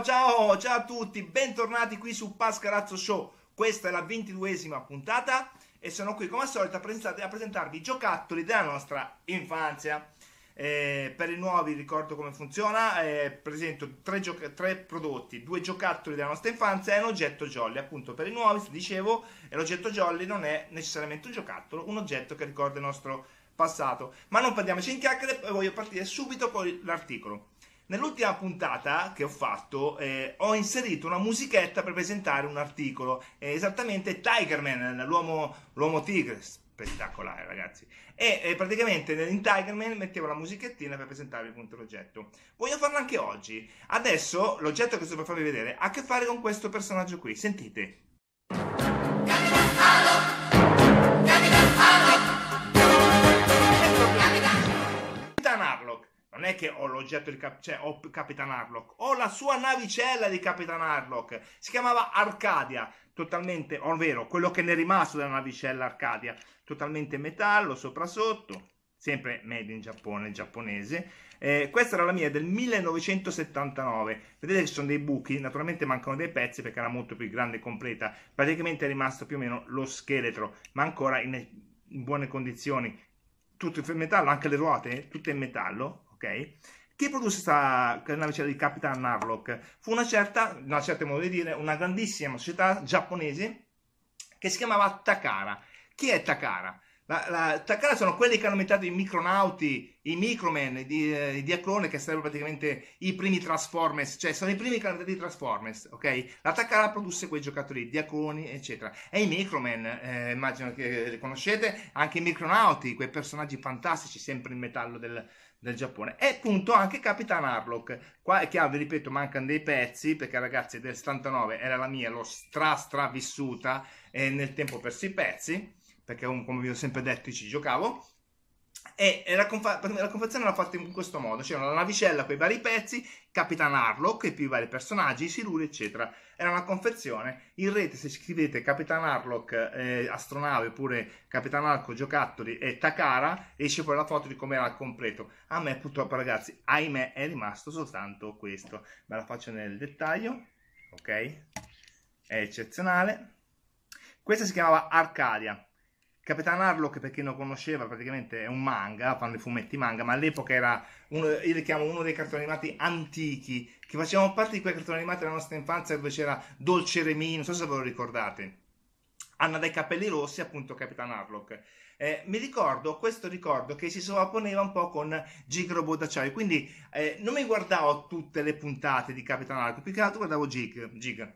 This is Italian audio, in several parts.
Ciao ciao, ciao a tutti, bentornati qui su Pascarazzo Show. Questa è la ventiduesima puntata e sono qui come al solito a, presentarvi, a presentarvi i giocattoli della nostra infanzia. Eh, per i nuovi ricordo come funziona, eh, presento tre, gioca- tre, prodotti, due giocattoli della nostra infanzia e un oggetto jolly. Appunto per i nuovi, dicevo, l'oggetto jolly non è necessariamente un giocattolo, un oggetto che ricorda il nostro passato. Ma non perdiamoci in chiacchiere, voglio partire subito con l'articolo. Nell'ultima puntata che ho fatto eh, ho inserito una musichetta per presentare un articolo, eh, esattamente Tigerman, l'uomo, l'uomo tigre, spettacolare ragazzi, e eh, praticamente in Tigerman mettevo la musichettina per presentarvi appunto l'oggetto. Voglio farlo anche oggi, adesso l'oggetto che sto per farvi vedere ha a che fare con questo personaggio qui, sentite. Capitano Halo! Capitano Halo! non è che ho l'oggetto di Cap- cioè ho Capitan Harlock, ho la sua navicella di Capitan Harlock. Si chiamava Arcadia, totalmente, ovvero quello che ne è rimasto della navicella Arcadia, totalmente metallo sopra sotto, sempre made in Giappone, giapponese. Eh, questa era la mia del 1979. Vedete che ci sono dei buchi, naturalmente mancano dei pezzi perché era molto più grande e completa. Praticamente è rimasto più o meno lo scheletro, ma ancora in, in buone condizioni. Tutto in metallo, anche le ruote, eh, tutte in metallo, ok? Chi produsse questa navicella di Capitan Harlock? Fu una certa, in un certo modo di dire, una grandissima società giapponese che si chiamava Takara. Chi è Takara? La, la Takara sono quelli che hanno inventato i Micronauti, i Microman, i, eh, i Diaclone, che sarebbero praticamente i primi Transformers, cioè sono i primi che hanno inventato i Transformers, ok? La Takara produsse quei giocatori, i Diacloni, eccetera. E i Microman, eh, immagino che li conoscete, anche i Micronauti, quei personaggi fantastici, sempre in metallo del, del Giappone. E appunto anche Capitan Harlock, qua, è chiaro, vi ripeto mancano dei pezzi, perché ragazzi del 79 era la mia, l'ho stra stravissuta, e nel tempo persi i pezzi perché come vi ho sempre detto ci giocavo e la, confa- la confezione era fatta in questo modo c'era cioè una navicella con i vari pezzi Capitan Harlock e più i vari personaggi i siluri eccetera era una confezione in rete se scrivete Capitan Harlock eh, astronave oppure Capitan Harlock giocattoli e Takara esce poi la foto di come era al completo a me purtroppo ragazzi ahimè è rimasto soltanto questo ve la faccio nel dettaglio ok è eccezionale questa si chiamava Arcadia Capitan Harlock, per chi non conosceva, praticamente è un manga, fanno i fumetti manga, ma all'epoca era uno, io li chiamo uno dei cartoni animati antichi, che facevano parte di quei cartoni animati della nostra infanzia dove c'era Dolce Remy, non so se ve lo ricordate. Anna dai capelli rossi, appunto Capitan Harlock. Eh, mi ricordo, questo ricordo, che si sovrapponeva un po' con Robot Bodacciai, quindi eh, non mi guardavo tutte le puntate di Capitan Harlock, più che altro guardavo Gig. Gig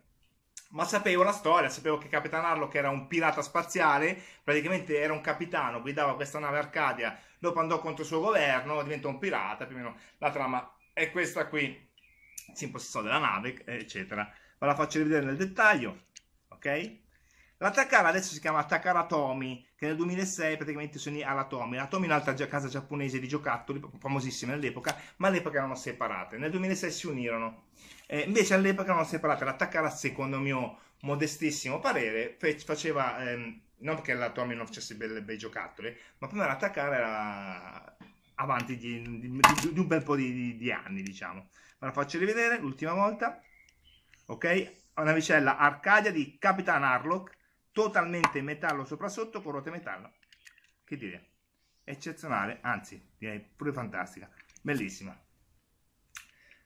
ma sapevo la storia, sapevo che Capitan Harlock era un pirata spaziale, praticamente era un capitano, guidava questa nave Arcadia, dopo andò contro il suo governo, diventò un pirata, più o meno la trama è questa qui, si impossessò della nave, eccetera. Ve la faccio rivedere nel dettaglio, ok? L'attaccare adesso si chiama Attaccare Atomi, che nel 2006 praticamente si unì alla Tomi. La Tomi è un'altra casa giapponese di giocattoli, famosissima all'epoca, ma all'epoca erano separate. Nel 2006 si unirono. Eh, invece all'epoca erano separate. L'attaccare, secondo mio modestissimo parere, faceva... Ehm, non perché la Tomi non facesse bei, bei giocattoli, ma prima l'attaccare era avanti di, di, di, di, un bel po' di, anni, diciamo. Ma la faccio rivedere l'ultima volta. Ok? Una vicella Arcadia di Capitan Harlock totalmente metallo sopra sotto con rote metallo. Che dire, eccezionale, anzi direi pure fantastica, bellissima.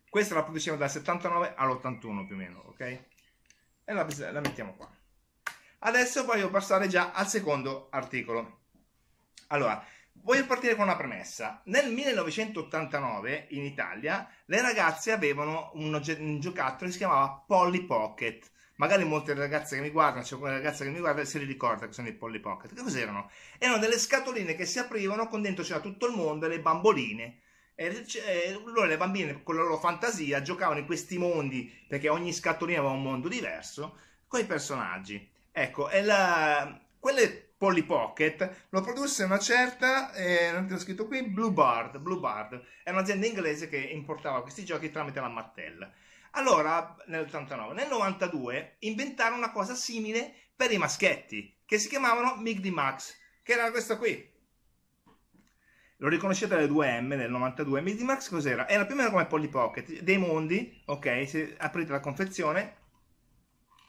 Questa la produciamo dal 79 all'81 più o meno, ok? E la, la mettiamo qua. Adesso voglio passare già al secondo articolo. Allora, voglio partire con una premessa. Nel 1989 in Italia le ragazze avevano un, un giocattolo che si chiamava Polly Pocket magari molte ragazze che mi guardano, c'è cioè quella ragazza che mi guarda si ricorda che sono i Polly Pocket. Che cos'erano? Erano delle scatoline che si aprivano con dentro c'era tutto il mondo e le bamboline. E loro le bambine con la loro fantasia giocavano in questi mondi perché ogni scatolina aveva un mondo diverso con i personaggi. Ecco, e la... quelle Polly Pocket lo produsse una certa, eh, non ti ho scritto qui, Blue Bard, Blue Bard. È un'azienda inglese che importava questi giochi tramite la Mattel. Allora, nell'89, nel 92 inventarono una cosa simile per i maschetti che si chiamavano Migdi Max, che era questa qui. Lo riconoscete alle 2M nel 92. Migdi Max cos'era? Era più o meno come Polly Pocket, dei mondi, ok? Se aprite la confezione,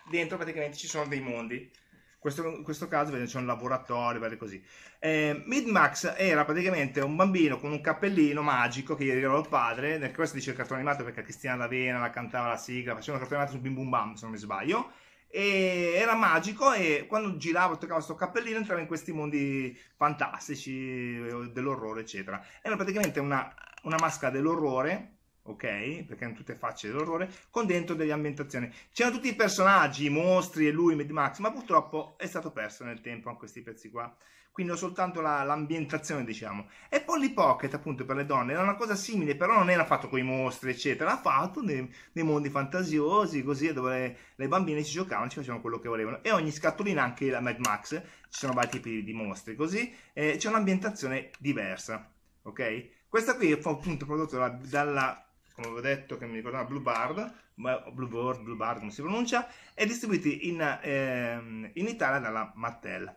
dentro praticamente ci sono dei mondi. Questo, in questo caso vedi, c'è un laboratorio, vedi così. Eh, Midmax era praticamente un bambino con un cappellino magico che gli regalò il padre. Nel questo dice il cartone animato perché Cristiana Lavena la cantava la sigla, faceva una cartone animato su Bim Bum Bam, se non mi sbaglio. E era magico e quando girava, e toccava questo cappellino, entrava in questi mondi fantastici eh, dell'orrore, eccetera. Era praticamente una, una maschera dell'orrore ok? Perché hanno tutte facce dell'orrore, con dentro delle ambientazioni. C'erano tutti i personaggi, i mostri e lui, Mad Max, ma purtroppo è stato perso nel tempo anche questi pezzi qua. Quindi ho soltanto la, l'ambientazione, diciamo. E Polly Pocket, appunto, per le donne, era una cosa simile, però non era fatto con i mostri, eccetera, L'ha fatto nei, nei mondi fantasiosi, così, dove le, le, bambine ci giocavano, ci facevano quello che volevano. E ogni scatolina, anche la Mad Max, ci sono vari tipi di mostri, così, eh, c'è un'ambientazione diversa, ok? Questa qui è appunto prodotta dalla, dalla come vi ho detto, che mi ricordava Blue Bard, Blue Bird, Blue Bard come si pronuncia, e distribuiti in, ehm, in Italia dalla Mattel.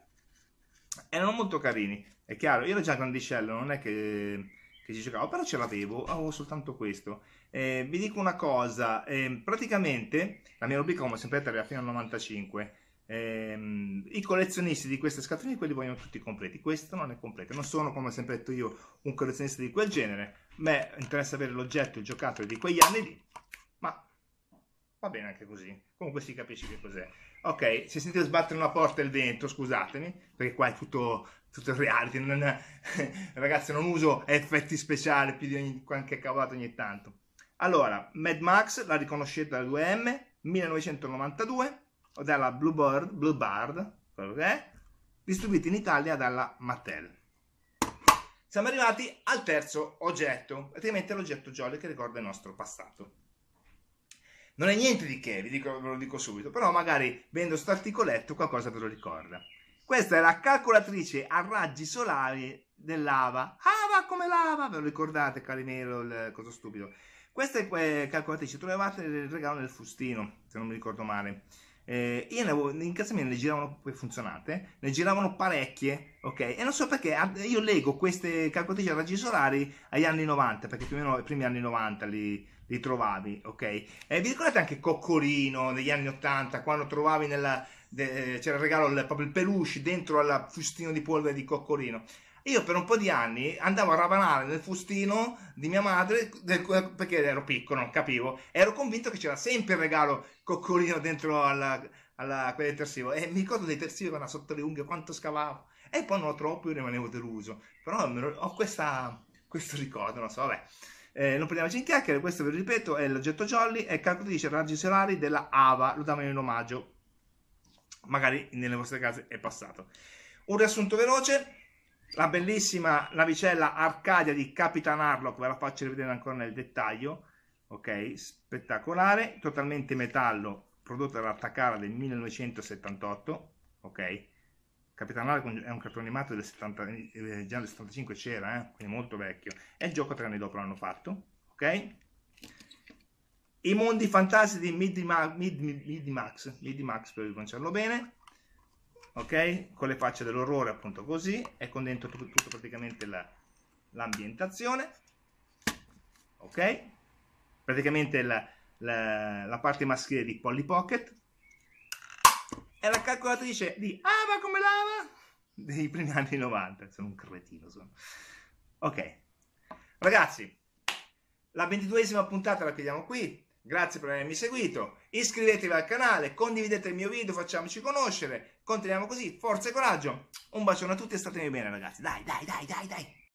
Erano molto carini, è chiaro, io ero già grandicello, non è che che ci giocavo, però ce l'avevo, avevo soltanto questo. Eh, vi dico una cosa, eh, praticamente la mia rubrica come sempre arriva fino al 95, Ehm, I collezionisti di queste scatole, quelli vogliono tutti completi, questo non è completo, non sono come ho sempre detto io un collezionista di quel genere, a me interessa avere l'oggetto, il giocattolo di quegli anni lì, ma va bene anche così, comunque si capisce che cos'è. Ok, se sentite sbattere una porta e il vento, scusatemi, perché qua è tutto, tutto reality, non, ragazzi non uso effetti speciali più di ogni, qualche cavolato ogni tanto. Allora, Mad Max, la riconoscete da 2M, 1992, o dalla Bluebird, Bluebird quello che è, distribuiti in Italia dalla Mattel. Siamo arrivati al terzo oggetto, praticamente l'oggetto Jolly che ricorda il nostro passato. Non è niente di che, dico, ve lo dico subito, però magari vedendo questo articoletto qualcosa ve lo ricorda. Questa è la calcolatrice a raggi solari dell'AVA. AVA ah, come l'AVA, ve lo ricordate, cari nero, il coso stupido. Queste eh, calcolatrici trovate il regalo nel fustino, se non mi ricordo male. Eh, io ne avevo, in casa mia ne giravano, poi funzionate, ne giravano parecchie, ok? E non so perché, io leggo queste calcolatrici a raggi solari agli anni 90, perché più o meno i primi anni 90 li, li trovavi, ok? Eh, vi ricordate anche Coccorino negli anni 80, quando trovavi nella, de, eh, c'era il regalo, proprio il peluche dentro al fustino di polvere di Coccorino? Io per un po' di anni andavo a ravanare nel fustino di mia madre del, perché ero piccolo, non capivo. Ero convinto che c'era sempre il regalo coccolino dentro alla, alla, quel detersivo. E mi ricordo dei detersivi che la sotto le unghie, quanto scavavo. E poi non lo trovo più, rimanevo deluso. Però ho questa, questo ricordo, non so, vabbè. Eh, non prendiamoci in chiacchiere, questo ve lo ripeto, è l'oggetto Jolly, è il calcolatrice raggi solari della AVA, lo davano in omaggio. Magari nelle vostre case è passato. Un riassunto veloce, la bellissima navicella Arcadia di Capitan Harlock, ve la faccio rivedere ancora nel dettaglio, ok? Spettacolare, totalmente metallo, prodotta dall'Attacara del 1978, ok? Capitan Harlock è un cartone animato del 70, eh, già del 75 c'era, eh? quindi molto vecchio, e il gioco tre anni dopo l'hanno fatto, ok? I mondi fantastici di Midimax, Mid, Mid, Max, per pronunciarlo bene, ok? Con le facce dell'orrore appunto così e con dentro tutto, tutto praticamente l'ambientazione, ok? Praticamente la, la, la, parte maschile di Polly Pocket e la calcolatrice di Ava come lava dei primi anni 90, sono un cretino sono. Ok, ragazzi, la ventiduesima puntata la chiudiamo qui. Grazie per avermi seguito, iscrivetevi al canale, condividete il mio video, facciamoci conoscere Continuiamo così, forza e coraggio. Un bacione a tutti e statemi bene ragazzi. Dai, dai, dai, dai, dai.